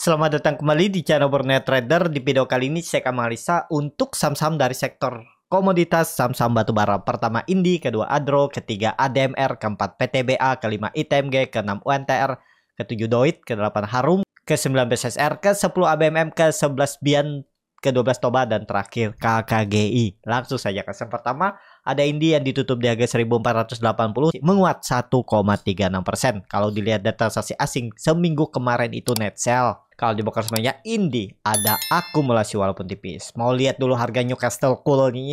Selamat datang kembali di channel Borneo Trader. Di video kali ini saya akan menganalisa untuk saham-saham dari sektor komoditas, saham-saham batubara. Pertama Indi, kedua Adro, ketiga ADMR, keempat PTBA, kelima ITMG, keenam UNTR, ketujuh Doit, kedelapan Harum, ke-9 BSSR, ke-10 ABMM, ke-11 Bian, ke-12 Toba, dan terakhir KKGI. Langsung saja ke saham pertama ada India yang ditutup di harga 1480 menguat 1,36 persen. Kalau dilihat data transaksi asing seminggu kemarin itu net sell. Kalau di broker semuanya Indi ada akumulasi walaupun tipis. Mau lihat dulu harga Newcastle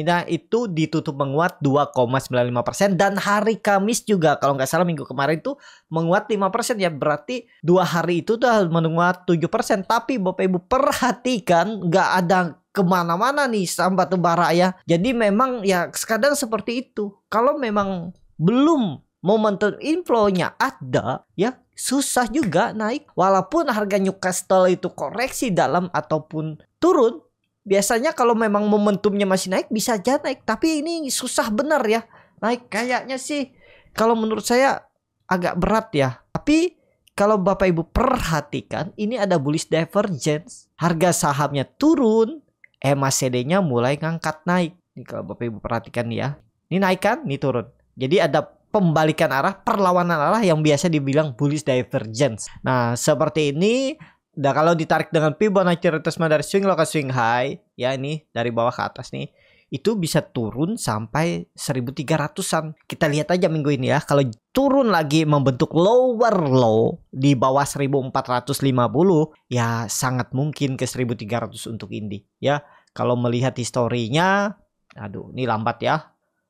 nah itu ditutup menguat 2,95% dan hari Kamis juga kalau nggak salah minggu kemarin itu menguat 5% ya berarti dua hari itu udah menguat 7% tapi Bapak Ibu perhatikan nggak ada kemana-mana nih sambat bara ya. Jadi memang ya kadang seperti itu. Kalau memang belum momentum inflownya ada ya susah juga naik walaupun harga Newcastle itu koreksi dalam ataupun turun biasanya kalau memang momentumnya masih naik bisa aja naik tapi ini susah benar ya naik kayaknya sih kalau menurut saya agak berat ya tapi kalau Bapak Ibu perhatikan ini ada bullish divergence harga sahamnya turun Eh, MACD-nya mulai ngangkat naik. Nih kalau Bapak Ibu perhatikan ya. Ini naik kan, ini turun. Jadi ada pembalikan arah, perlawanan arah yang biasa dibilang bullish divergence. Nah, seperti ini Nah, kalau ditarik dengan Fibonacci retracement dari swing low ke swing high, ya ini dari bawah ke atas nih itu bisa turun sampai 1300-an. Kita lihat aja minggu ini ya. Kalau turun lagi membentuk lower low di bawah 1450 ya sangat mungkin ke 1300 untuk Indi ya. Kalau melihat historinya aduh ini lambat ya.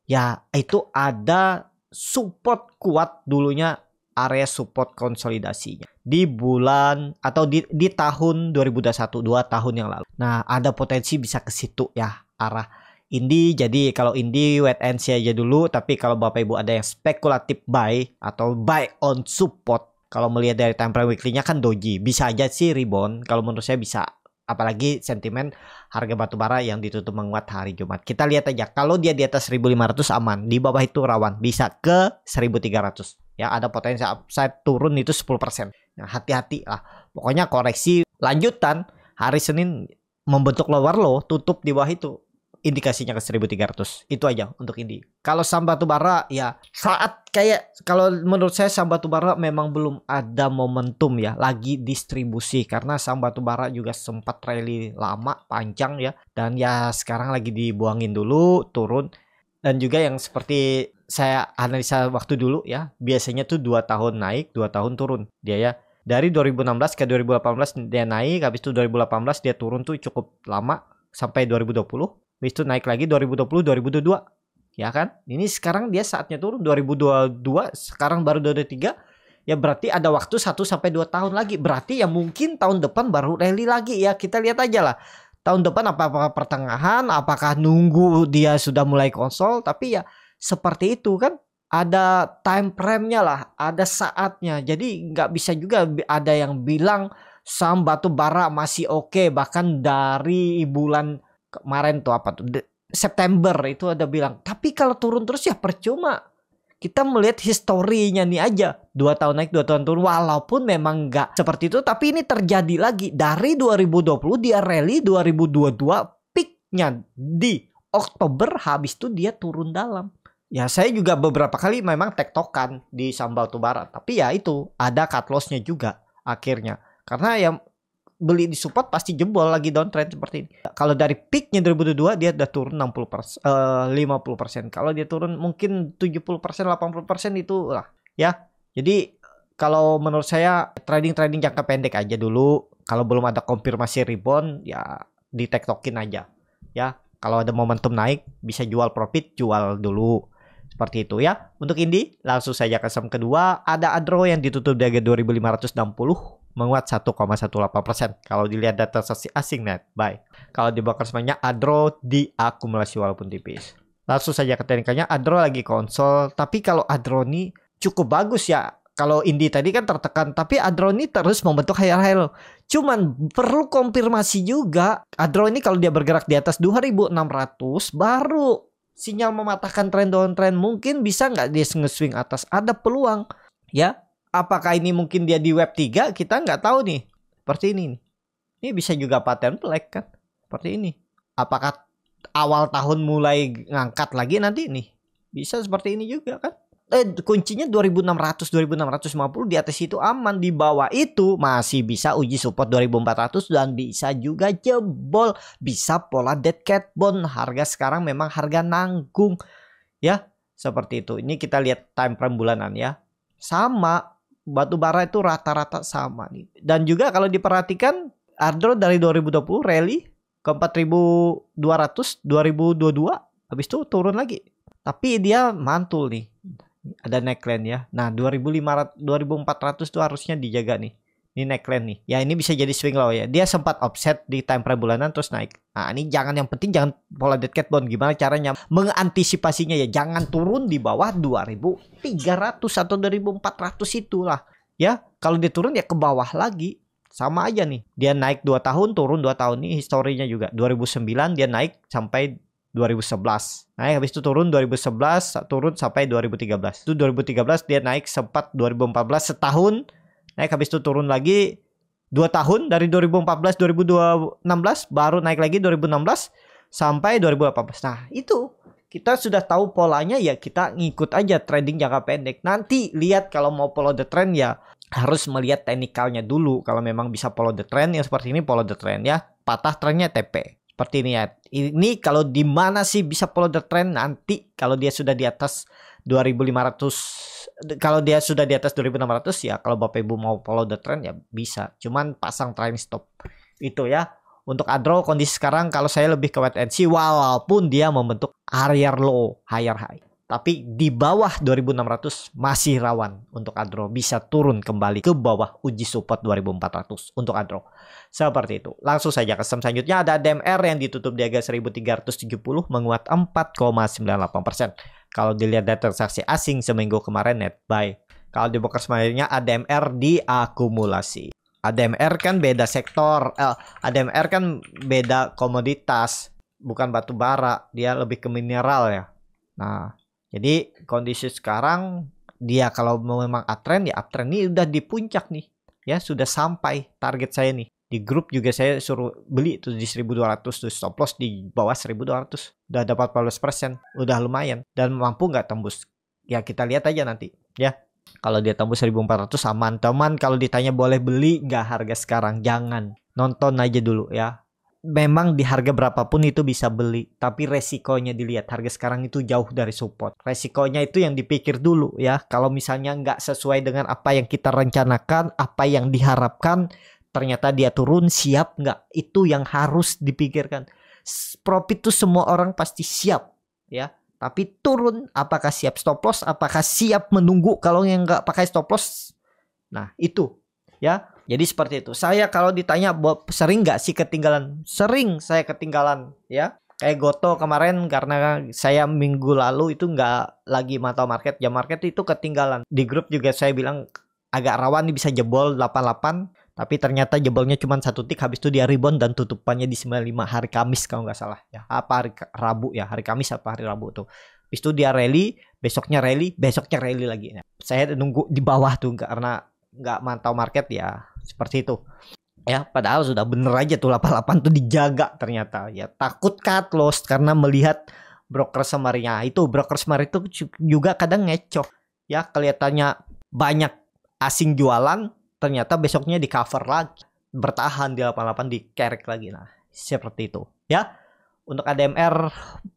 Ya itu ada support kuat dulunya area support konsolidasinya di bulan atau di, di tahun 2021 dua tahun yang lalu. Nah, ada potensi bisa ke situ ya arah indie jadi kalau indie wait and see aja dulu tapi kalau bapak ibu ada yang spekulatif buy atau buy on support kalau melihat dari time frame weekly-nya kan doji bisa aja sih rebound kalau menurut saya bisa apalagi sentimen harga batu bara yang ditutup menguat hari Jumat. Kita lihat aja kalau dia di atas 1500 aman, di bawah itu rawan bisa ke 1300. Ya, ada potensi upside turun itu 10%. Nah, hati-hati lah. Pokoknya koreksi lanjutan hari Senin membentuk lower low tutup di bawah itu indikasinya ke 1300 itu aja untuk ini kalau saham bara ya saat kayak kalau menurut saya saham bara memang belum ada momentum ya lagi distribusi karena saham bara juga sempat rally lama panjang ya dan ya sekarang lagi dibuangin dulu turun dan juga yang seperti saya analisa waktu dulu ya biasanya tuh dua tahun naik dua tahun turun dia ya dari 2016 ke 2018 dia naik habis itu 2018 dia turun tuh cukup lama sampai 2020 Habis itu naik lagi 2020, 2022. Ya kan? Ini sekarang dia saatnya turun 2022, sekarang baru 2023. Ya berarti ada waktu 1 sampai 2 tahun lagi. Berarti ya mungkin tahun depan baru rally lagi ya. Kita lihat aja lah. Tahun depan apakah pertengahan, apakah nunggu dia sudah mulai konsol, tapi ya seperti itu kan ada time frame-nya lah, ada saatnya. Jadi nggak bisa juga ada yang bilang saham batu bara masih oke okay. bahkan dari bulan kemarin tuh apa tuh September itu ada bilang tapi kalau turun terus ya percuma kita melihat historinya nih aja dua tahun naik dua tahun turun walaupun memang nggak seperti itu tapi ini terjadi lagi dari 2020 dia rally 2022 peaknya di Oktober habis itu dia turun dalam ya saya juga beberapa kali memang tektokan di sambal tubara tapi ya itu ada cut lossnya juga akhirnya karena ya beli di support pasti jebol lagi downtrend seperti ini. Kalau dari peaknya 2002 dia udah turun 60 persen, eh, uh, 50 persen. Kalau dia turun mungkin 70 persen, 80 persen itu lah ya. Jadi kalau menurut saya trading-trading jangka pendek aja dulu. Kalau belum ada konfirmasi rebound ya di tektokin aja ya. Kalau ada momentum naik bisa jual profit jual dulu seperti itu ya. Untuk ini langsung saja ke saham kedua ada Adro yang ditutup di harga 2560 menguat 1,18 persen kalau dilihat data sesi asing net buy. Kalau di broker semuanya Adro diakumulasi walaupun tipis. Langsung saja ke teknikalnya Adro lagi konsol tapi kalau Adro ini cukup bagus ya. Kalau Indi tadi kan tertekan tapi Adro ini terus membentuk higher high low. Cuman perlu konfirmasi juga Adro ini kalau dia bergerak di atas 2600 baru sinyal mematahkan tren down trend mungkin bisa nggak dia nge-swing atas ada peluang ya apakah ini mungkin dia di web 3 kita nggak tahu nih seperti ini nih. ini bisa juga paten black kan seperti ini apakah awal tahun mulai ngangkat lagi nanti nih bisa seperti ini juga kan eh kuncinya 2600 2650 di atas itu aman di bawah itu masih bisa uji support 2400 dan bisa juga jebol bisa pola dead cat bond harga sekarang memang harga nanggung ya seperti itu ini kita lihat time frame bulanan ya sama batu bara itu rata-rata sama nih. Dan juga kalau diperhatikan Ardor dari 2020 rally ke 4200 2022 habis itu turun lagi. Tapi dia mantul nih. Ada neckline ya. Nah, 2500 2400 itu harusnya dijaga nih. Ini neckline nih. Ya ini bisa jadi swing low ya. Dia sempat offset di time frame bulanan terus naik. Nah ini jangan yang penting jangan pola dead cat bond. Gimana caranya mengantisipasinya ya. Jangan turun di bawah 2300 atau 2400 itulah. Ya kalau dia turun ya ke bawah lagi. Sama aja nih. Dia naik 2 tahun turun 2 tahun. Ini historinya juga. 2009 dia naik sampai 2011. Naik habis itu turun 2011, turun sampai 2013. Itu 2013 dia naik sempat 2014 setahun naik habis itu turun lagi dua tahun dari 2014 2016 baru naik lagi 2016 sampai 2018. Nah, itu kita sudah tahu polanya ya kita ngikut aja trading jangka pendek. Nanti lihat kalau mau follow the trend ya harus melihat teknikalnya dulu. Kalau memang bisa follow the trend yang seperti ini follow the trend ya. Patah trennya TP seperti ini ya. Ini kalau di mana sih bisa follow the trend nanti kalau dia sudah di atas 2500 kalau dia sudah di atas 2600 ya kalau Bapak Ibu mau follow the trend ya bisa. Cuman pasang trend stop. Itu ya. Untuk adro kondisi sekarang kalau saya lebih ke wait and see walaupun dia membentuk higher low, higher high. Tapi di bawah 2600 masih rawan untuk ADRO bisa turun kembali ke bawah uji support 2400 untuk ADRO. Seperti itu. Langsung saja ke sem selanjutnya ada DMR yang ditutup di harga 1370 menguat 4,98%. Kalau dilihat dari transaksi asing seminggu kemarin net buy. Kalau di broker semuanya ADMR diakumulasi. ADMR kan beda sektor, eh, ADMR kan beda komoditas, bukan batu bara, dia lebih ke mineral ya. Nah, jadi kondisi sekarang dia kalau memang uptrend ya uptrend ini udah di puncak nih. Ya sudah sampai target saya nih. Di grup juga saya suruh beli itu di 1200 terus stop loss di bawah 1200. Udah dapat 14%, udah lumayan dan mampu nggak tembus. Ya kita lihat aja nanti ya. Kalau dia tembus 1400 aman teman kalau ditanya boleh beli nggak harga sekarang jangan nonton aja dulu ya memang di harga berapapun itu bisa beli, tapi resikonya dilihat harga sekarang itu jauh dari support. Resikonya itu yang dipikir dulu ya. Kalau misalnya nggak sesuai dengan apa yang kita rencanakan, apa yang diharapkan, ternyata dia turun siap nggak? Itu yang harus dipikirkan. Profit itu semua orang pasti siap ya. Tapi turun apakah siap stop loss, apakah siap menunggu kalau yang nggak pakai stop loss? Nah itu ya jadi seperti itu saya kalau ditanya sering nggak sih ketinggalan sering saya ketinggalan ya kayak Goto kemarin karena saya minggu lalu itu nggak lagi matau market jam market itu ketinggalan di grup juga saya bilang agak rawan nih bisa jebol 88 tapi ternyata jebolnya cuma satu tik habis itu dia rebound dan tutupannya di 95 hari Kamis kalau nggak salah ya apa hari Rabu ya hari Kamis apa hari Rabu tuh habis itu dia rally besoknya rally besoknya rally lagi nah, saya nunggu di bawah tuh karena nggak mantau market ya seperti itu ya padahal sudah bener aja tuh 88 tuh dijaga ternyata ya takut cut loss karena melihat broker semarinya itu broker semar itu juga kadang ngecoh ya kelihatannya banyak asing jualan ternyata besoknya di cover lagi bertahan di 88 di kerek lagi nah seperti itu ya untuk ADMR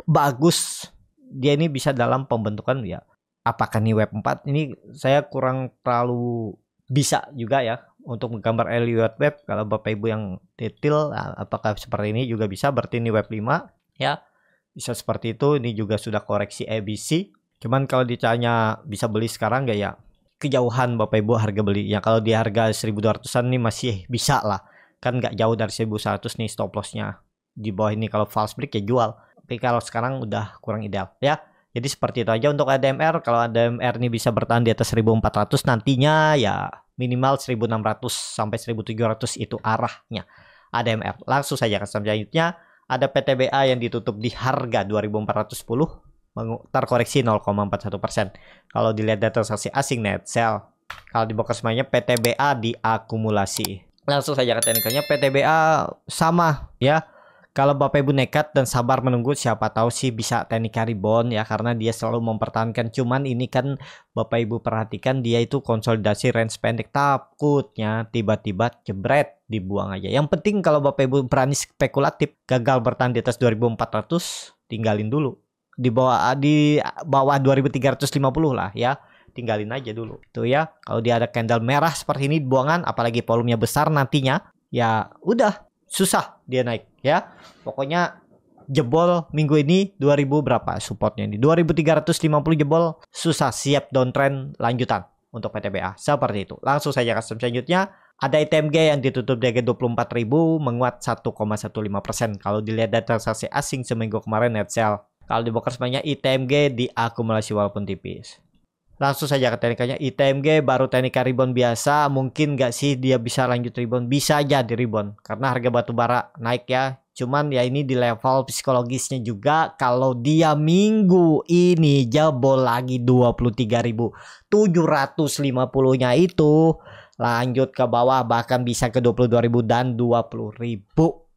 bagus dia ini bisa dalam pembentukan ya apakah ini web 4 ini saya kurang terlalu bisa juga ya untuk menggambar Elliot Web kalau Bapak Ibu yang detail ah, apakah seperti ini juga bisa berarti ini Web 5 ya bisa seperti itu ini juga sudah koreksi ABC cuman kalau ditanya bisa beli sekarang gak ya kejauhan Bapak Ibu harga beli ya kalau di harga 1200an nih masih bisa lah kan nggak jauh dari 1100 nih stop lossnya di bawah ini kalau false break ya jual tapi kalau sekarang udah kurang ideal ya jadi seperti itu aja untuk ADMR. Kalau ADMR ini bisa bertahan di atas 1400 nantinya ya minimal 1600 sampai 1700 itu arahnya ADMR. Langsung saja ke selanjutnya. Ada PTBA yang ditutup di harga 2410 terkoreksi 0,41%. Kalau dilihat dari transaksi asing net sell. Kalau dibuka semuanya PTBA diakumulasi. Langsung saja ke teknikalnya PTBA sama ya kalau Bapak Ibu nekat dan sabar menunggu siapa tahu sih bisa Teknika ribon ya karena dia selalu mempertahankan cuman ini kan Bapak Ibu perhatikan dia itu konsolidasi range pendek takutnya tiba-tiba jebret dibuang aja. Yang penting kalau Bapak Ibu berani spekulatif gagal bertahan di atas 2400 tinggalin dulu di bawah di bawah 2350 lah ya tinggalin aja dulu itu ya kalau dia ada candle merah seperti ini buangan apalagi volumenya besar nantinya ya udah susah dia naik ya. Pokoknya jebol minggu ini 2000 berapa supportnya ini? 2350 jebol susah siap downtrend lanjutan untuk PTBA seperti itu. Langsung saja custom selanjutnya ada ITMG yang ditutup di harga 24.000 menguat 1,15% kalau dilihat dari transaksi asing seminggu kemarin net sell. Kalau dibuka semuanya ITMG diakumulasi walaupun tipis langsung saja ke teknikanya ITMG baru teknik rebound biasa mungkin nggak sih dia bisa lanjut rebound bisa aja di rebound karena harga batu bara naik ya cuman ya ini di level psikologisnya juga kalau dia minggu ini jebol lagi 23.750 nya itu lanjut ke bawah bahkan bisa ke 22.000 dan 20.000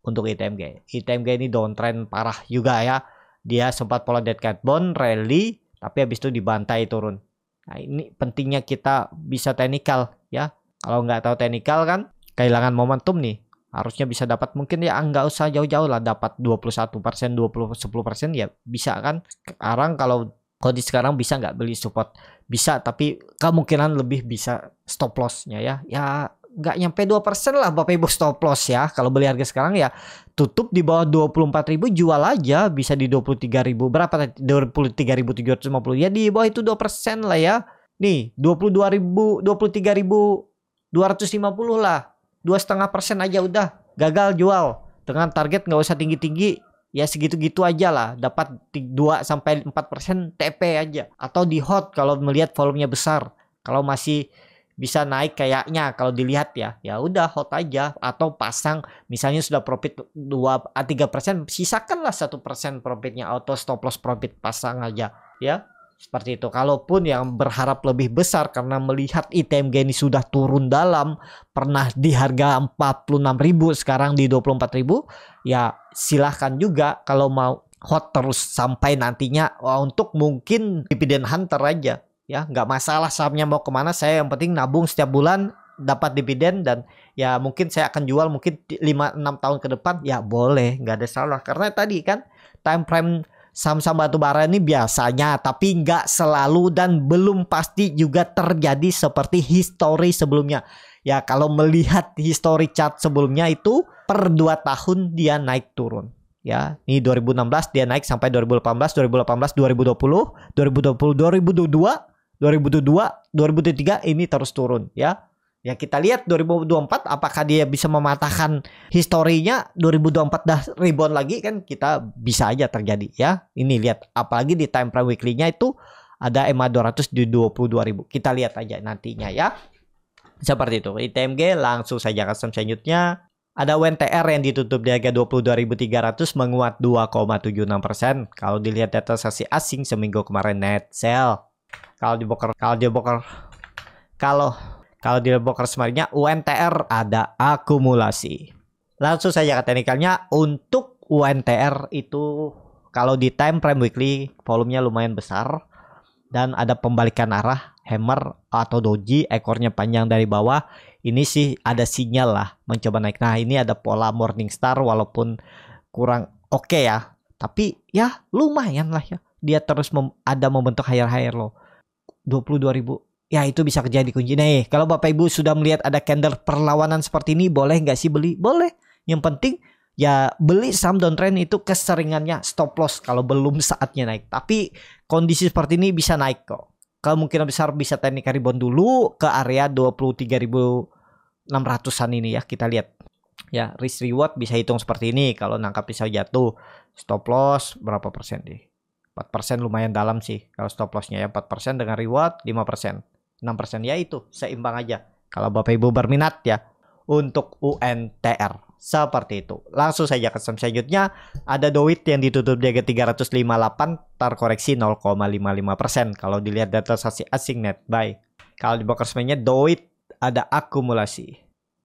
untuk ITMG ITMG ini downtrend parah juga ya dia sempat pola dead cat bond rally tapi habis itu dibantai turun Nah, ini pentingnya kita bisa teknikal ya. Kalau nggak tahu teknikal kan kehilangan momentum nih. Harusnya bisa dapat mungkin ya ah, nggak usah jauh-jauh lah dapat 21%, 20 10% ya bisa kan. Sekarang kalau kondisi sekarang bisa nggak beli support? Bisa, tapi kemungkinan lebih bisa stop lossnya ya. Ya nggak nyampe 2% lah Bapak Ibu stop loss ya. Kalau beli harga sekarang ya tutup di bawah 24.000 jual aja bisa di 23.000 berapa 23.750 ya di bawah itu 2% lah ya. Nih 22.000 23.250 lah. Dua setengah persen aja udah gagal jual dengan target nggak usah tinggi-tinggi ya segitu-gitu aja lah dapat 2 sampai 4% TP aja atau di hot kalau melihat volumenya besar kalau masih bisa naik kayaknya kalau dilihat ya ya udah hot aja atau pasang misalnya sudah profit 2 ah, tiga persen sisakanlah satu persen profitnya auto stop loss profit pasang aja ya seperti itu kalaupun yang berharap lebih besar karena melihat ITMG ini sudah turun dalam pernah di harga empat ribu sekarang di dua puluh ribu ya silahkan juga kalau mau hot terus sampai nantinya untuk mungkin dividen hunter aja ya nggak masalah sahamnya mau kemana saya yang penting nabung setiap bulan dapat dividen dan ya mungkin saya akan jual mungkin 5 6 tahun ke depan ya boleh nggak ada salah karena tadi kan time frame saham-saham bara ini biasanya tapi nggak selalu dan belum pasti juga terjadi seperti histori sebelumnya ya kalau melihat histori chart sebelumnya itu per 2 tahun dia naik turun ya ini 2016 dia naik sampai 2018 2018 2020 2020 2022 2002, 2003 ini terus turun ya. Ya kita lihat 2024 apakah dia bisa mematahkan historinya 2024 dah rebound lagi kan kita bisa aja terjadi ya. Ini lihat apalagi di time frame weekly-nya itu ada EMA 200 di 22.000. Kita lihat aja nantinya ya. Seperti itu. ITMG langsung saja custom selanjutnya. Ada WNTR yang ditutup di harga 22.300 menguat 2,76%. Kalau dilihat data sasi asing seminggu kemarin net sell kalau di boker, kalau di boker, kalau kalau di boker semarinya UNTR ada akumulasi. Langsung saja ke teknikalnya untuk UNTR itu kalau di time frame weekly volumenya lumayan besar dan ada pembalikan arah hammer atau doji ekornya panjang dari bawah ini sih ada sinyal lah mencoba naik nah ini ada pola morning star walaupun kurang oke okay ya tapi ya lumayan lah ya dia terus mem ada membentuk higher higher loh 22 ribu ya itu bisa kerja dikunci nah, eh, kalau bapak ibu sudah melihat ada candle perlawanan seperti ini boleh nggak sih beli boleh yang penting ya beli saham downtrend itu keseringannya stop loss kalau belum saatnya naik tapi kondisi seperti ini bisa naik kok kemungkinan besar bisa teknik rebound dulu ke area 23.600an ini ya kita lihat ya risk reward bisa hitung seperti ini kalau nangkap bisa jatuh stop loss berapa persen deh 4% lumayan dalam sih kalau stop lossnya ya 4% dengan reward 5% 6% ya itu seimbang aja kalau Bapak Ibu berminat ya untuk UNTR seperti itu langsung saja ke saham selanjutnya ada Dowit yang ditutup di ke 358 terkoreksi 0,55% kalau dilihat data saksi asing net buy kalau di brokersmannya Dowit ada akumulasi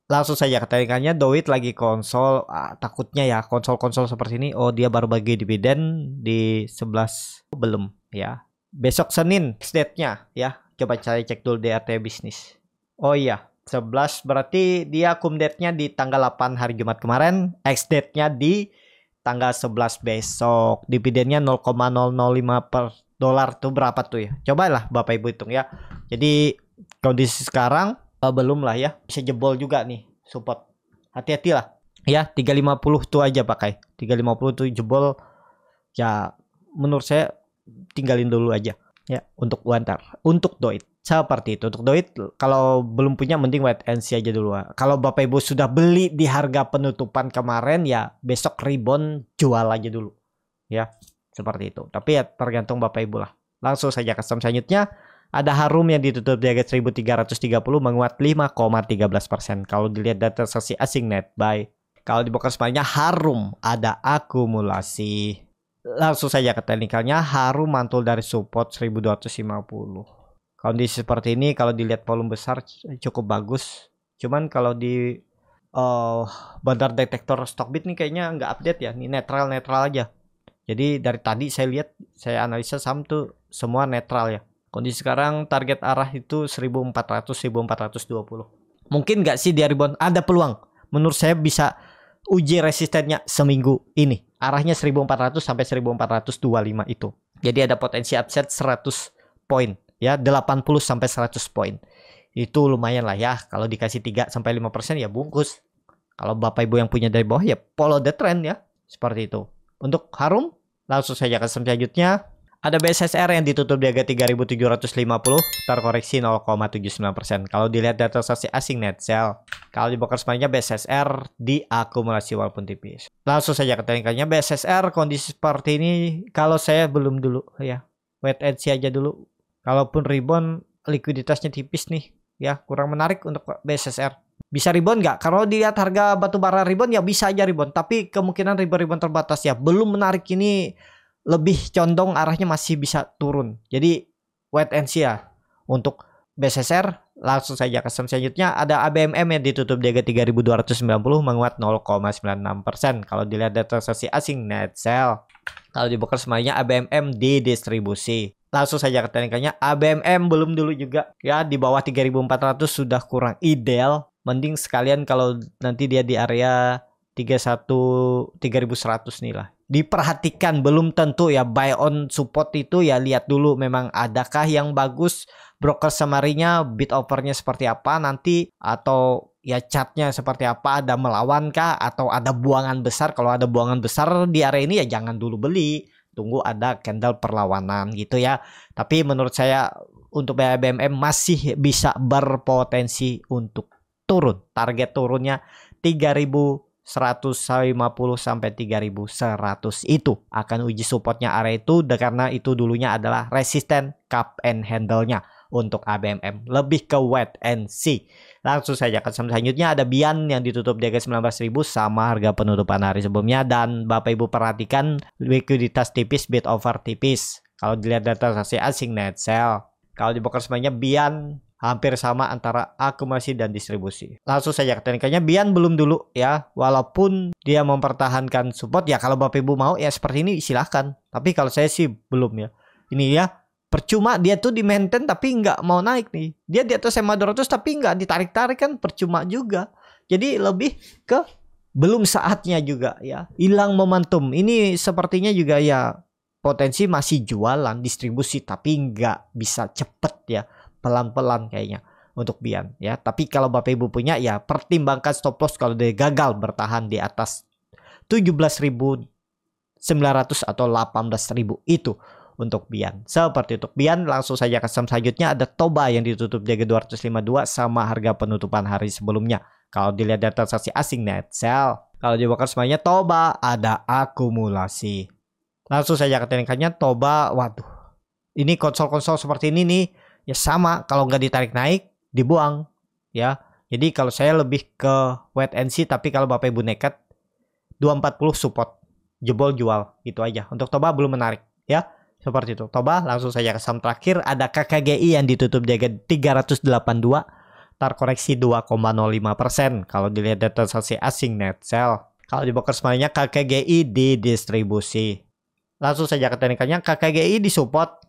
langsung saja ketarikannya Doit lagi konsol ah, takutnya ya konsol-konsol seperti ini oh dia baru bagi dividen di 11 oh, belum ya besok Senin date-nya ya coba cari cek dulu DRT bisnis oh iya 11 berarti dia cum date-nya di tanggal 8 hari Jumat kemarin ex date-nya di tanggal 11 besok dividennya 0,005 per dolar tuh berapa tuh ya cobalah Bapak Ibu hitung ya jadi kondisi sekarang uh, belum lah ya bisa jebol juga nih support hati-hati lah ya 350 tuh aja pakai 350 tuh jebol ya menurut saya tinggalin dulu aja ya untuk Wantar untuk Doit seperti itu untuk Doit kalau belum punya mending wait and see aja dulu kalau Bapak Ibu sudah beli di harga penutupan kemarin ya besok rebound jual aja dulu ya seperti itu tapi ya tergantung Bapak Ibu lah langsung saja custom selanjutnya ada Harum yang ditutup di harga 1330 menguat 5,13%. Kalau dilihat data sesi asing net buy, kalau di broker Harum ada akumulasi. Langsung saja ke teknikalnya, Harum mantul dari support 1250. Kondisi seperti ini kalau dilihat volume besar cukup bagus. Cuman kalau di uh, bandar detektor bit nih kayaknya nggak update ya, ini netral netral aja. Jadi dari tadi saya lihat, saya analisa saham tuh semua netral ya Kondisi sekarang target arah itu 1400 1420. Mungkin nggak sih di Aribon ada peluang. Menurut saya bisa uji resistennya seminggu ini. Arahnya 1400 sampai 1425 itu. Jadi ada potensi upset 100 poin ya, 80 sampai 100 poin. Itu lumayan lah ya kalau dikasih 3 sampai 5% ya bungkus. Kalau Bapak Ibu yang punya dari bawah ya follow the trend ya, seperti itu. Untuk Harum langsung saja ke selanjutnya. Ada BSSR yang ditutup di harga 3.750, terkoreksi 0,79%. Kalau dilihat dari transaksi asing net sell, kalau di semuanya BSSR diakumulasi walaupun tipis. Langsung saja ke teknikalnya BSSR kondisi seperti ini kalau saya belum dulu ya. Wait and see aja dulu. Kalaupun rebound likuiditasnya tipis nih ya, kurang menarik untuk BSSR. Bisa rebound nggak? Kalau dilihat harga batu bara rebound ya bisa aja rebound, tapi kemungkinan rebound-rebound terbatas ya. Belum menarik ini lebih condong arahnya masih bisa turun. Jadi wait and see ya untuk BSSR langsung saja ke selanjutnya ada ABMM yang ditutup di 3290 menguat 0,96% kalau dilihat dari transaksi asing net sell kalau dibuka semuanya ABMM di distribusi langsung saja ke teknikalnya ABMM belum dulu juga ya di bawah 3400 sudah kurang ideal mending sekalian kalau nanti dia di area 31 3100 nih lah diperhatikan belum tentu ya buy on support itu ya lihat dulu memang adakah yang bagus broker summary-nya bid seperti apa nanti atau ya catnya seperti apa ada melawan kah atau ada buangan besar kalau ada buangan besar di area ini ya jangan dulu beli tunggu ada candle perlawanan gitu ya tapi menurut saya untuk BMM masih bisa berpotensi untuk turun target turunnya 3000 150 sampai 3100 itu akan uji supportnya area itu karena itu dulunya adalah resisten cup and handle-nya untuk ABMM lebih ke wet and see langsung saja ke selanjutnya ada Bian yang ditutup di harga 19.000 sama harga penutupan hari sebelumnya dan Bapak Ibu perhatikan likuiditas tipis bit over tipis kalau dilihat data transaksi asing net sell kalau di semuanya Bian hampir sama antara akumulasi dan distribusi. Langsung saja ke teknikanya Bian belum dulu ya, walaupun dia mempertahankan support ya kalau Bapak Ibu mau ya seperti ini silahkan. Tapi kalau saya sih belum ya. Ini ya percuma dia tuh di maintain tapi nggak mau naik nih. Dia di atas SMA 200 tapi nggak ditarik-tarik kan percuma juga. Jadi lebih ke belum saatnya juga ya. Hilang momentum. Ini sepertinya juga ya potensi masih jualan distribusi tapi nggak bisa cepet ya pelan-pelan kayaknya untuk Bian ya. Tapi kalau Bapak Ibu punya ya pertimbangkan stop loss kalau dia gagal bertahan di atas 17.900 atau 18.000 itu untuk Bian. Seperti untuk Bian langsung saja ke saham selanjutnya ada Toba yang ditutup jaga 252 sama harga penutupan hari sebelumnya. Kalau dilihat dari transaksi asing net sell. Kalau dibakar semuanya Toba ada akumulasi. Langsung saja ke teknikannya Toba waduh. Ini konsol-konsol seperti ini nih ya sama kalau nggak ditarik naik dibuang ya jadi kalau saya lebih ke wet and see tapi kalau bapak ibu nekat 240 support jebol jual gitu aja untuk Toba belum menarik ya seperti itu Toba langsung saja ke saham terakhir ada KKGI yang ditutup jaga 382 tar koreksi 2,05% kalau dilihat data transaksi asing net sell kalau di broker semuanya KKGI di distribusi langsung saja ke teknikalnya KKGI di support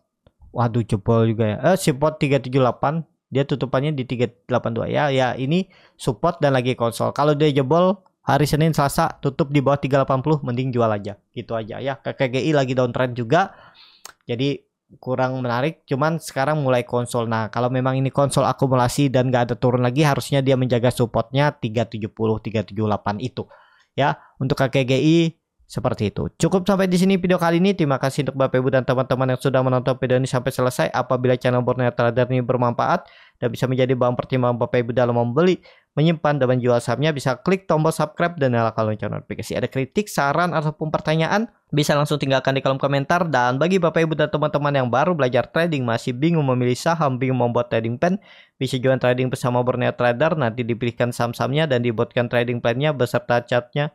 Waduh jebol juga ya. Eh support 378 dia tutupannya di 382 ya. Ya ini support dan lagi konsol. Kalau dia jebol hari Senin Selasa tutup di bawah 380 mending jual aja. Gitu aja ya. KKGI lagi downtrend juga. Jadi kurang menarik cuman sekarang mulai konsol nah kalau memang ini konsol akumulasi dan gak ada turun lagi harusnya dia menjaga supportnya 370 378 itu ya untuk KKGI seperti itu. Cukup sampai di sini video kali ini. Terima kasih untuk Bapak Ibu dan teman-teman yang sudah menonton video ini sampai selesai. Apabila channel Borneo Trader ini bermanfaat dan bisa menjadi bahan pertimbangan Bapak Ibu dalam membeli, menyimpan, dan menjual sahamnya, bisa klik tombol subscribe dan nyalakan lonceng notifikasi. Ada kritik, saran, ataupun pertanyaan, bisa langsung tinggalkan di kolom komentar. Dan bagi Bapak Ibu dan teman-teman yang baru belajar trading, masih bingung memilih saham, bingung membuat trading plan, bisa join trading bersama Borneo Trader, nanti dipilihkan saham-sahamnya dan dibuatkan trading plan-nya beserta chartnya